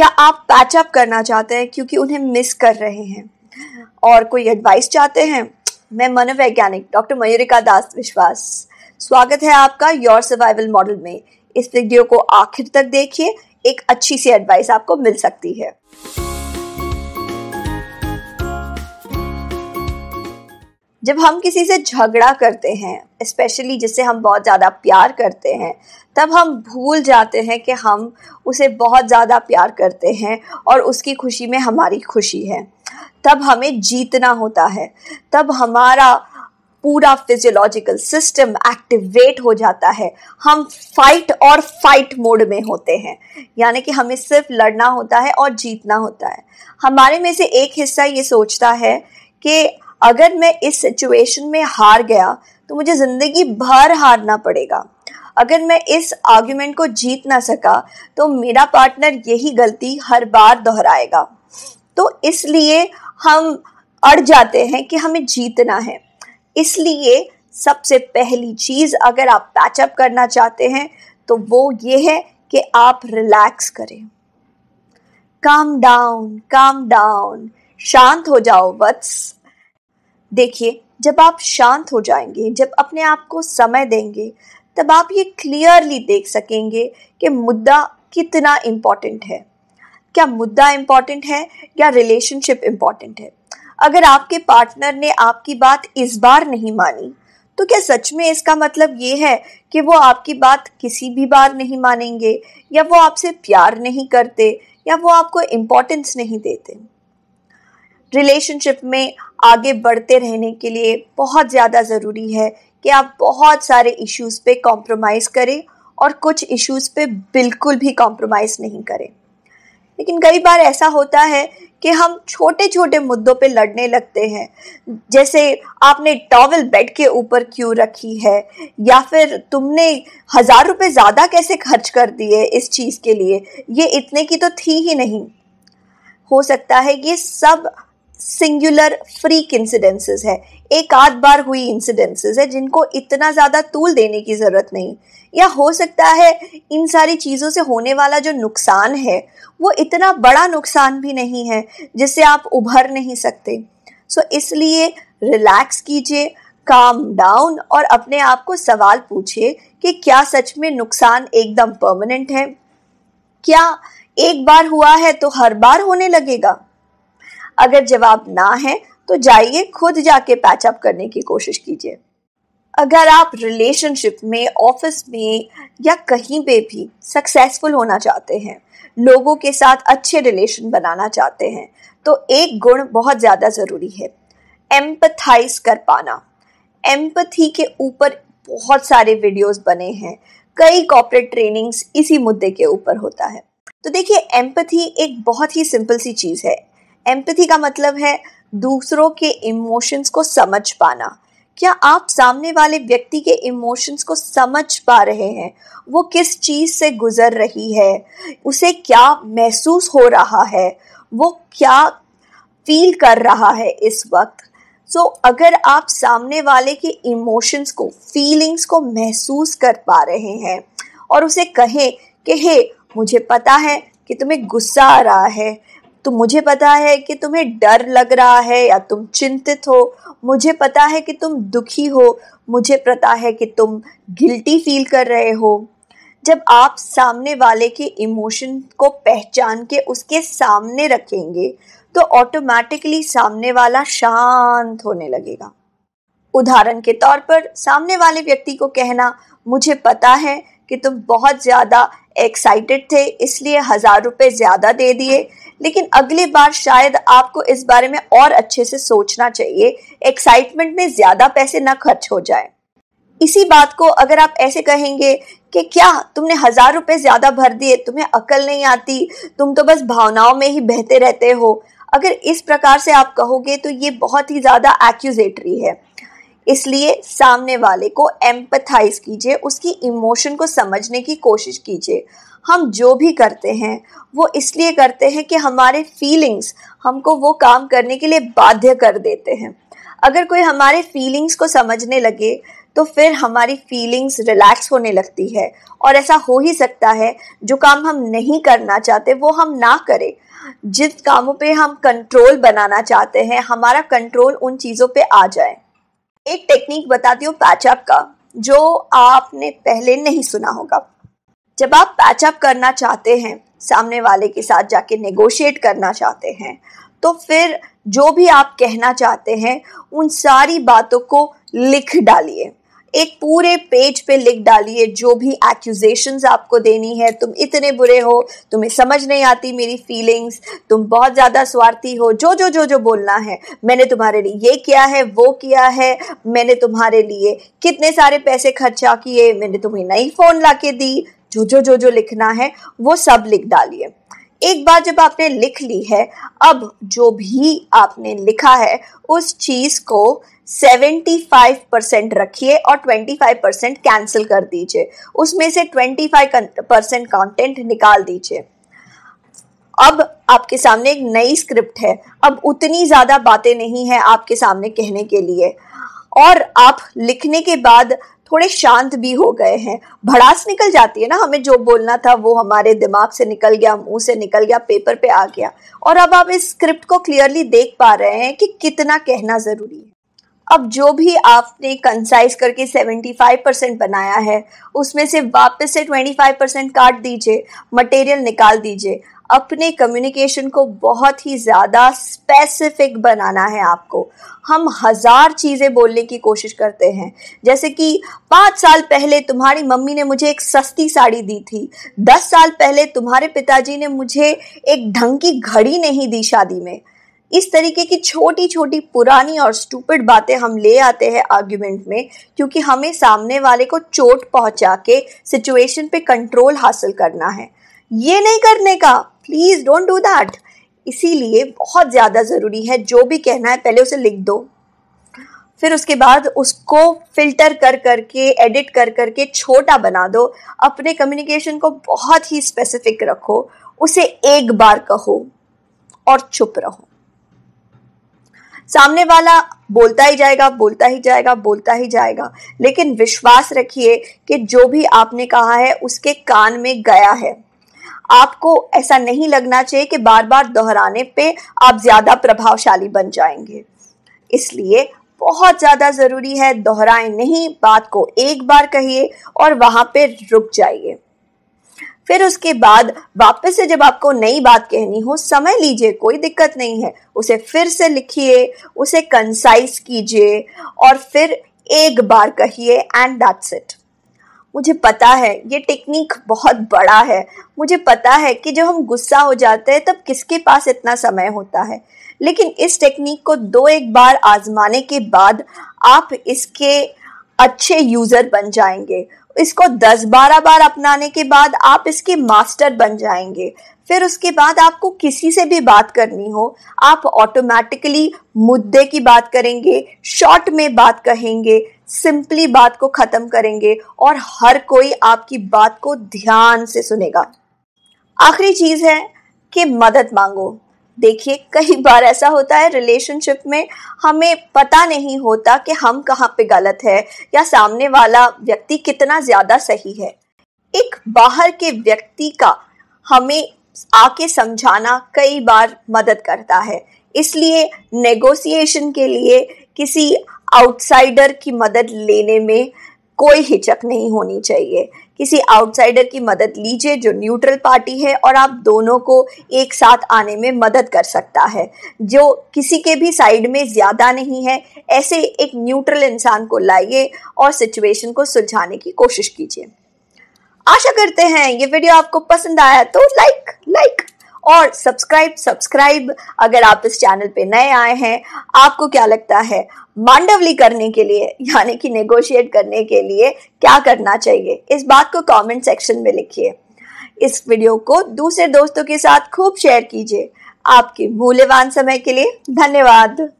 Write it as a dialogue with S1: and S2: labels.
S1: क्या आप पैचअप करना चाहते हैं क्योंकि उन्हें मिस कर रहे हैं और कोई एडवाइस चाहते हैं मैं मनोवैज्ञानिक डॉक्टर मयूरिका दास विश्वास स्वागत है आपका योर सर्वाइवल मॉडल में इस वीडियो को आखिर तक देखिए एक अच्छी सी एडवाइस आपको मिल सकती है जब हम किसी से झगड़ा करते हैं स्पेशली जिससे हम बहुत ज़्यादा प्यार करते हैं तब हम भूल जाते हैं कि हम उसे बहुत ज़्यादा प्यार करते हैं और उसकी खुशी में हमारी खुशी है तब हमें जीतना होता है तब हमारा पूरा फिजियोलॉजिकल सिस्टम एक्टिवेट हो जाता है हम फाइट और फाइट मोड में होते हैं यानी कि हमें सिर्फ लड़ना होता है और जीतना होता है हमारे में से एक हिस्सा ये सोचता है कि अगर मैं इस सिचुएशन में हार गया तो मुझे ज़िंदगी भर हारना पड़ेगा अगर मैं इस आर्ग्यूमेंट को जीत ना सका तो मेरा पार्टनर यही गलती हर बार दोहराएगा तो इसलिए हम अड़ जाते हैं कि हमें जीतना है इसलिए सबसे पहली चीज़ अगर आप पैचअप करना चाहते हैं तो वो ये है कि आप रिलैक्स करें काम डाउन काम डाउन शांत हो जाओ वत्स देखिए जब आप शांत हो जाएंगे जब अपने आप को समय देंगे तब आप ये क्लियरली देख सकेंगे कि मुद्दा कितना इम्पॉर्टेंट है क्या मुद्दा इम्पॉर्टेंट है या रिलेशनशिप इम्पॉर्टेंट है अगर आपके पार्टनर ने आपकी बात इस बार नहीं मानी तो क्या सच में इसका मतलब ये है कि वो आपकी बात किसी भी बार नहीं मानेंगे या वो आपसे प्यार नहीं करते या वो आपको इम्पोर्टेंस नहीं देते रिलेशनशिप में आगे बढ़ते रहने के लिए बहुत ज़्यादा ज़रूरी है कि आप बहुत सारे इश्यूज़ पे कॉम्प्रोमाइज़ करें और कुछ इश्यूज़ पे बिल्कुल भी कॉम्प्रोमाइज़ नहीं करें लेकिन कई बार ऐसा होता है कि हम छोटे छोटे मुद्दों पे लड़ने लगते हैं जैसे आपने टॉवल बेड के ऊपर क्यों रखी है या फिर तुमने हज़ार रुपये ज़्यादा कैसे खर्च कर दिए इस चीज़ के लिए ये इतने की तो थी ही नहीं हो सकता है ये सब सिंगुलर फ्रीक इंसिडेंसेस है एक आध बार हुई इंसिडेंसेस है जिनको इतना ज़्यादा तूल देने की ज़रूरत नहीं या हो सकता है इन सारी चीज़ों से होने वाला जो नुकसान है वो इतना बड़ा नुकसान भी नहीं है जिससे आप उभर नहीं सकते सो so, इसलिए रिलैक्स कीजिए काम डाउन और अपने आप को सवाल पूछिए कि क्या सच में नुकसान एकदम परमानेंट है क्या एक बार हुआ है तो हर बार होने लगेगा अगर जवाब ना है तो जाइए खुद जाके पैचअप करने की कोशिश कीजिए अगर आप रिलेशनशिप में ऑफिस में या कहीं पे भी सक्सेसफुल होना चाहते हैं लोगों के साथ अच्छे रिलेशन बनाना चाहते हैं तो एक गुण बहुत ज़्यादा ज़रूरी है एम्पथाइज कर पाना एम्पथी के ऊपर बहुत सारे वीडियोस बने हैं कई कॉपरेट ट्रेनिंग्स इसी मुद्दे के ऊपर होता है तो देखिए एम्पथी एक बहुत ही सिंपल सी चीज़ है एम्पथी का मतलब है दूसरों के इमोशंस को समझ पाना क्या आप सामने वाले व्यक्ति के इमोशंस को समझ पा रहे हैं वो किस चीज़ से गुजर रही है उसे क्या महसूस हो रहा है वो क्या फील कर रहा है इस वक्त सो so, अगर आप सामने वाले के इमोशंस को फीलिंग्स को महसूस कर पा रहे हैं और उसे कहें कि हे मुझे पता है कि तुम्हें गुस्सा आ रहा है तो मुझे पता है कि तुम्हें डर लग रहा है या तुम चिंतित हो मुझे पता है कि तुम दुखी हो मुझे पता है कि तुम गिल्टी फील कर रहे हो जब आप सामने वाले के इमोशन को पहचान के उसके सामने रखेंगे तो ऑटोमेटिकली सामने वाला शांत होने लगेगा उदाहरण के तौर पर सामने वाले व्यक्ति को कहना मुझे पता है कि तुम बहुत ज़्यादा एक्साइटेड थे इसलिए हज़ार रुपये ज़्यादा दे दिए लेकिन अगली बार शायद आपको इस बारे में और अच्छे से सोचना चाहिए एक्साइटमेंट में ज़्यादा पैसे ना खर्च हो जाए इसी बात को अगर आप ऐसे कहेंगे कि क्या तुमने हज़ार रुपये ज़्यादा भर दिए तुम्हें अकल नहीं आती तुम तो बस भावनाओं में ही बहते रहते हो अगर इस प्रकार से आप कहोगे तो ये बहुत ही ज़्यादा एक्यूजेटरी है इसलिए सामने वाले को एम्पथाइज कीजिए उसकी इमोशन को समझने की कोशिश कीजिए हम जो भी करते हैं वो इसलिए करते हैं कि हमारे फीलिंग्स हमको वो काम करने के लिए बाध्य कर देते हैं अगर कोई हमारे फीलिंग्स को समझने लगे तो फिर हमारी फीलिंग्स रिलैक्स होने लगती है और ऐसा हो ही सकता है जो काम हम नहीं करना चाहते वो हम ना करें जिन कामों पे हम कंट्रोल बनाना चाहते हैं हमारा कंट्रोल उन चीज़ों पे आ जाए एक टेक्निक बताती हूँ पैचअप का जो आपने पहले नहीं सुना होगा जब आप पैचअप करना चाहते हैं सामने वाले के साथ जाके नेगोशिएट करना चाहते हैं तो फिर जो भी आप कहना चाहते हैं उन सारी बातों को लिख डालिए एक पूरे पेज पे लिख डालिए जो भी एक्यूजेशन आपको देनी है तुम इतने बुरे हो तुम्हें समझ नहीं आती मेरी फीलिंग्स तुम बहुत ज़्यादा स्वार्थी हो जो जो जो जो बोलना है मैंने तुम्हारे लिए ये किया है वो किया है मैंने तुम्हारे लिए कितने सारे पैसे खर्चा किए मैंने तुम्हें नई फ़ोन ला के दी जो जो जो जो लिखना है वो सब लिख डालिए एक बार जब आपने लिख ली है अब जो भी आपने लिखा है उस चीज को 75 परसेंट रखिए और 25 परसेंट कैंसिल कर दीजिए उसमें से 25 परसेंट कंटेंट निकाल दीजिए अब आपके सामने एक नई स्क्रिप्ट है अब उतनी ज़्यादा बातें नहीं है आपके सामने कहने के लिए और आप लिखने के बाद थोड़े शांत भी हो गए हैं भड़ास निकल जाती है ना हमें जो बोलना था वो हमारे दिमाग से निकल गया मुंह से निकल गया पेपर पे आ गया और अब आप इस स्क्रिप्ट को क्लियरली देख पा रहे हैं कि कितना कहना ज़रूरी है अब जो भी आपने कंसाइज करके 75 परसेंट बनाया है उसमें से वापस से 25 परसेंट काट दीजिए मटेरियल निकाल दीजिए अपने कम्युनिकेशन को बहुत ही ज़्यादा स्पेसिफिक बनाना है आपको हम हज़ार चीज़ें बोलने की कोशिश करते हैं जैसे कि पाँच साल पहले तुम्हारी मम्मी ने मुझे एक सस्ती साड़ी दी थी दस साल पहले तुम्हारे पिताजी ने मुझे एक ढंग की घड़ी नहीं दी शादी में इस तरीके की छोटी छोटी पुरानी और स्टूपिड बातें हम ले आते हैं आर्ग्यूमेंट में क्योंकि हमें सामने वाले को चोट पहुंचा के सिचुएशन पे कंट्रोल हासिल करना है ये नहीं करने का प्लीज़ डोंट डू दैट इसीलिए बहुत ज़्यादा ज़रूरी है जो भी कहना है पहले उसे लिख दो फिर उसके बाद उसको फिल्टर कर करके एडिट कर करके छोटा बना दो अपने कम्युनिकेशन को बहुत ही स्पेसिफिक रखो उसे एक बार कहो और चुप रहो सामने वाला बोलता ही जाएगा बोलता ही जाएगा बोलता ही जाएगा लेकिन विश्वास रखिए कि जो भी आपने कहा है उसके कान में गया है आपको ऐसा नहीं लगना चाहिए कि बार बार दोहराने पे आप ज़्यादा प्रभावशाली बन जाएंगे इसलिए बहुत ज़्यादा ज़रूरी है दोहराएं नहीं बात को एक बार कहिए और वहाँ पे रुक जाइए फिर उसके बाद वापस से जब आपको नई बात कहनी हो समय लीजिए कोई दिक्कत नहीं है उसे फिर से लिखिए उसे कंसाइज कीजिए और फिर एक बार कहिए एंड दैट्स इट मुझे पता है ये टेक्निक बहुत बड़ा है मुझे पता है कि जब हम गुस्सा हो जाते हैं तब किसके पास इतना समय होता है लेकिन इस टेक्निक को दो एक बार आजमाने के बाद आप इसके अच्छे यूज़र बन जाएंगे इसको दस बारह बार अपनाने के बाद आप इसके मास्टर बन जाएंगे फिर उसके बाद आपको किसी से भी बात करनी हो आप ऑटोमेटिकली मुद्दे की बात करेंगे शॉर्ट में बात कहेंगे सिंपली बात को ख़त्म करेंगे और हर कोई आपकी बात को ध्यान से सुनेगा आखिरी चीज़ है कि मदद मांगो देखिए कई बार ऐसा होता है रिलेशनशिप में हमें पता नहीं होता कि हम कहाँ पे गलत है या सामने वाला व्यक्ति कितना ज़्यादा सही है एक बाहर के व्यक्ति का हमें आके समझाना कई बार मदद करता है इसलिए नेगोशिएशन के लिए किसी आउटसाइडर की मदद लेने में कोई हिचक नहीं होनी चाहिए किसी आउटसाइडर की मदद लीजिए जो न्यूट्रल पार्टी है और आप दोनों को एक साथ आने में मदद कर सकता है जो किसी के भी साइड में ज़्यादा नहीं है ऐसे एक न्यूट्रल इंसान को लाइए और सिचुएशन को सुलझाने की कोशिश कीजिए आशा करते हैं ये वीडियो आपको पसंद आया तो लाइक लाइक और सब्सक्राइब सब्सक्राइब अगर आप इस चैनल पे नए आए हैं आपको क्या लगता है मांडवली करने के लिए यानी कि नेगोशिएट करने के लिए क्या करना चाहिए इस बात को कमेंट सेक्शन में लिखिए इस वीडियो को दूसरे दोस्तों के साथ खूब शेयर कीजिए आपके मूल्यवान समय के लिए धन्यवाद